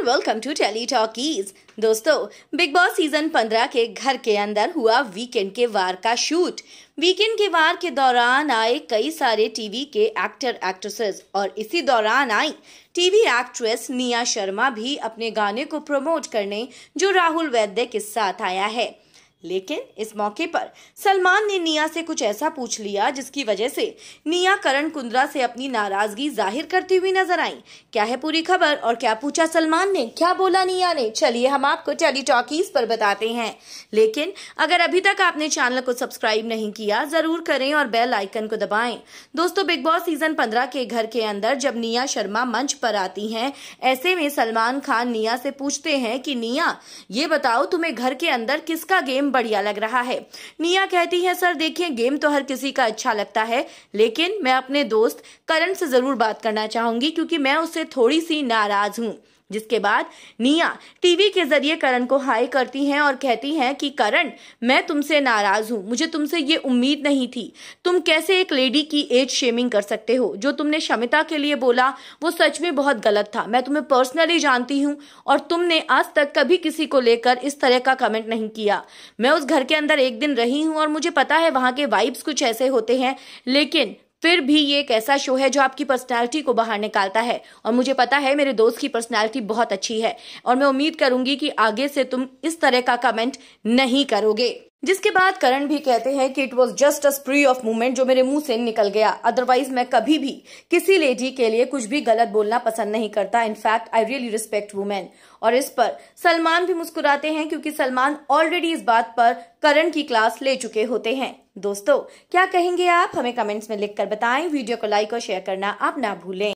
and welcome to Telly Talkies दोस्तों Bigg Boss season 15 के घर के अंदर हुआ वीकेंड के वार का शूट वीकेंड के वार के दौरान आए कई सारे टीवी के एक्टर एक्ट्रेसेस और इसी दौरान आई टीवी एक्ट्रेस निया शर्मा भी अपने गाने को प्रमोट करने जो राहुल वैद्य के साथ आया है लेकिन इस मौके पर सलमान ने निया से कुछ ऐसा पूछ लिया जिसकी वजह से निया करण कुंद्रा से अपनी नाराजगी जाहिर करती हुई नजर आई क्या है पूरी खबर और क्या पूछा सलमान ने क्या बोला निया ने चलिए हम आपको टेली टॉकीज पर बताते हैं लेकिन अगर अभी तक आपने चैनल को सब्सक्राइब नहीं किया जरूर करें और बेल आइकन को दबाए दोस्तों बिग बॉस सीजन पंद्रह के घर के अंदर जब निया शर्मा मंच पर आती है ऐसे में सलमान खान निया से पूछते हैं की निया ये बताओ तुम्हें घर के अंदर किसका गेम बढ़िया लग रहा है निया कहती है सर देखिए गेम तो हर किसी का अच्छा लगता है लेकिन मैं अपने दोस्त करण से ज़रूर बात करना चाहूंगी क्योंकि मैं उससे थोड़ी सी नाराज़ हूँ जिसके बाद निया टीवी के जरिए करण को हाई करती हैं और कहती हैं कि करण मैं तुमसे नाराज हूँ मुझे तुमसे ये उम्मीद नहीं थी तुम कैसे एक लेडी की एज शेमिंग कर सकते हो जो तुमने क्षमता के लिए बोला वो सच में बहुत गलत था मैं तुम्हें पर्सनली जानती हूँ और तुमने आज तक कभी किसी को लेकर इस तरह का कमेंट नहीं किया मैं उस घर के अंदर एक दिन रही हूँ और मुझे पता है वहां के वाइब्स कुछ ऐसे होते हैं लेकिन फिर भी ये एक ऐसा शो है जो आपकी पर्सनैलिटी को बाहर निकालता है और मुझे पता है मेरे दोस्त की पर्सनैलिटी बहुत अच्छी है और मैं उम्मीद करूंगी कि आगे से तुम इस तरह का कमेंट नहीं करोगे जिसके बाद करण भी कहते हैं कि it was just a spree of movement जो मेरे मुंह से निकल गया अदरवाइज मैं कभी भी किसी लेडी के लिए कुछ भी गलत बोलना पसंद नहीं करता in fact I really respect women और इस पर सलमान भी मुस्कुराते हैं क्योंकि सलमान ऑलरेडी इस बात पर करण की क्लास ले चुके होते हैं दोस्तों क्या कहेंगे आप हमें कमेंट्स में लिखकर बताएं वीडियो को लाइक और शेयर करना आप ना भूलें